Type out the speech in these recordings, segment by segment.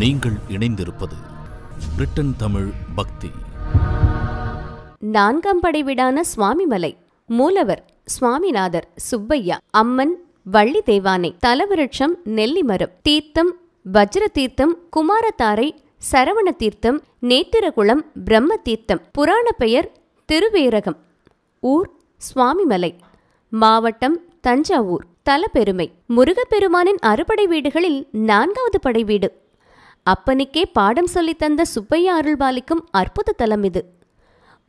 நீங்கள் இணைந்திருப்பது பிரிட்டன் தமிழ் பக்தி நான்காம் படை வீடான சுவாமிமலை மூலவர் சுவாமிநாதர் சுப்பையா அம்மன் வள்ளி தேவானை தலவிருட்சம் நெல்லிமரம் தீர்த்தம் வஜ்ர தீர்த்தம் குமாரத்தாரை சரவண தீர்த்தம் நேத்திரகுளம் பிரம்ம தீர்த்தம் புராண பெயர் திருவேரகம் ஊர் சுவாமிமலை மாவட்டம் தஞ்சாவூர் தலப்பெருமை முருகப்பெருமானின் அறுபடை வீடுகளில் நான்காவது படை வீடு அப்பனுக்கே பாடம் சொல்லித்தந்த சுப்பையா அருள்பாலிக்கும் அற்புத தலம் இது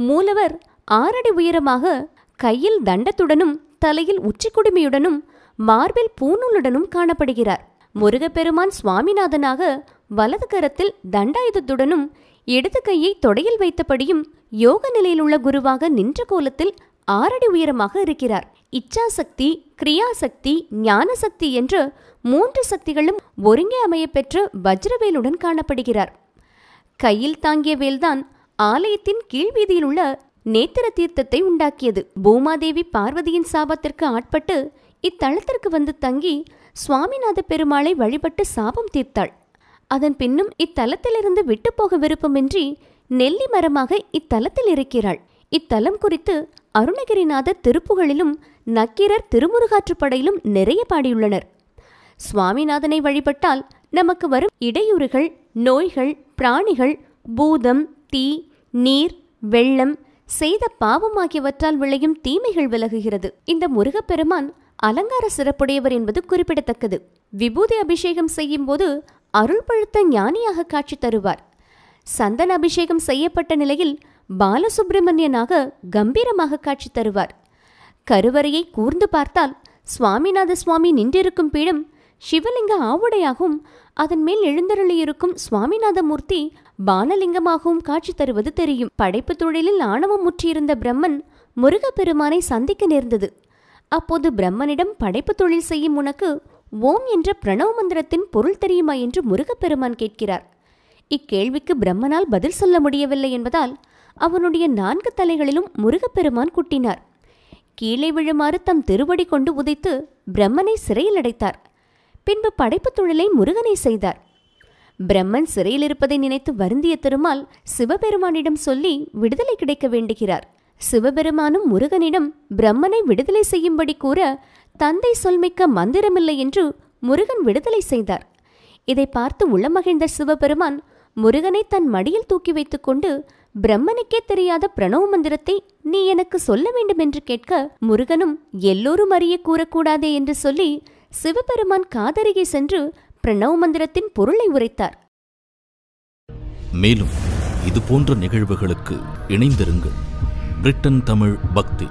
மூலவர் ஆறடி உயரமாக கையில் தண்டத்துடனும் தலையில் உச்சிக்குடுமியுடனும் மார்பில் பூநூலுடனும் காணப்படுகிறார் முருகப்பெருமான் சுவாமிநாதனாக வலது கரத்தில் தண்டாயுதத்துடனும் இடது கையை தொடையில் வைத்தபடியும் யோக நிலையில் உள்ள குருவாக நின்ற கோலத்தில் ஆறடி உயரமாக இருக்கிறார் இச்சாசக்தி கிரியாசக்தி ஞானசக்தி என்று மூன்று சக்திகளும் ஒருங்கே அமையப்பெற்று வஜ்ரவேலுடன் காணப்படுகிறார் கையில் தாங்கிய வேல்தான் ஆலயத்தின் கீழ்வீதியில் உள்ள நேத்திர தீர்த்தத்தை உண்டாக்கியது பூமாதேவி பார்வதியின் சாபத்திற்கு ஆட்பட்டு இத்தலத்திற்கு வந்து தங்கி சுவாமிநாத பெருமாளை வழிபட்டு சாபம் தீர்த்தாள் அதன் பின்னும் இத்தலத்திலிருந்து விட்டுப்போக விருப்பமின்றி நெல்லி மரமாக இத்தலத்தில் இருக்கிறாள் இத்தலம் குறித்து அருணகிரிநாதர் திருப்புகளிலும் நக்கீரர் திருமுருகாற்றுப்படையிலும் நிறைய பாடியுள்ளனர் சுவாமிநாதனை வழிபட்டால் நமக்கு வரும் இடையூறுகள் நோய்கள் பிராணிகள் பூதம் தீ நீர் வெள்ளம் செய்த பாவம் ஆகியவற்றால் விளையும் தீமைகள் விலகுகிறது இந்த முருகப்பெருமான் அலங்கார சிறப்புடையவர் என்பது குறிப்பிடத்தக்கது விபூதி அபிஷேகம் செய்யும் போது அருள் பழுத்த ஞானியாக காட்சி தருவார் சந்தன அபிஷேகம் செய்யப்பட்ட நிலையில் பாலசுப்பிரமணியனாக கம்பீரமாக காட்சி தருவார் கருவறையை கூர்ந்து பார்த்தால் சுவாமிநாத சுவாமி நின்றிருக்கும் பீடம் சிவலிங்க ஆவுடையாகவும் அதன் மேல் எழுந்தருளியிருக்கும் சுவாமிநாத மூர்த்தி பாலலிங்கமாகவும் காட்சி தருவது தெரியும் படைப்பு தொழிலில் ஆணவம் முற்றியிருந்த பிரம்மன் முருகப்பெருமானை சந்திக்க நேர்ந்தது அப்போது பிரம்மனிடம் படைப்பு தொழில் செய்யும் உனக்கு ஓம் என்ற பிரணவ மந்திரத்தின் பொருள் தெரியுமா என்று முருகப்பெருமான் கேட்கிறார் இக்கேள்விக்கு பிரம்மனால் பதில் சொல்ல முடியவில்லை என்பதால் அவனுடைய நான்கு தலைகளிலும் முருகப்பெருமான் குட்டினார் கீழே விழுமாறு தம் திருவடி கொண்டு உதைத்து பிரம்மனை சிறையில் அடைத்தார் பின்பு படைப்பு தொழிலை முருகனை செய்தார் பிரம்மன் சிறையில் இருப்பதை நினைத்து வருந்திய திருமால் சிவபெருமானிடம் சொல்லி விடுதலை கிடைக்க வேண்டுகிறார் சிவபெருமானும் முருகனிடம் பிரம்மனை விடுதலை செய்யும்படி கூற தந்தை சொல்மிக்க மந்திரமில்லை என்று முருகன் விடுதலை செய்தார் இதை பார்த்து உள்ளமகிழ்ந்த சிவபெருமான் முருகனை தன் மடியில் தூக்கி வைத்துக்கொண்டு பிரம்மனுக்கே தெரியாத பிரணவ மந்திரத்தை நீ எனக்கு சொல்ல வேண்டும் என்று கேட்க முருகனும் எல்லோரும் அறிய கூறக்கூடாதே என்று சொல்லி சிவபெருமான் காதருகே சென்று பிரணவ மந்திரத்தின் பொருளை உரைத்தார் மேலும் இதுபோன்ற நிகழ்வுகளுக்கு இணைந்திருங்கள் பிரிட்டன் தமிழ் பக்தி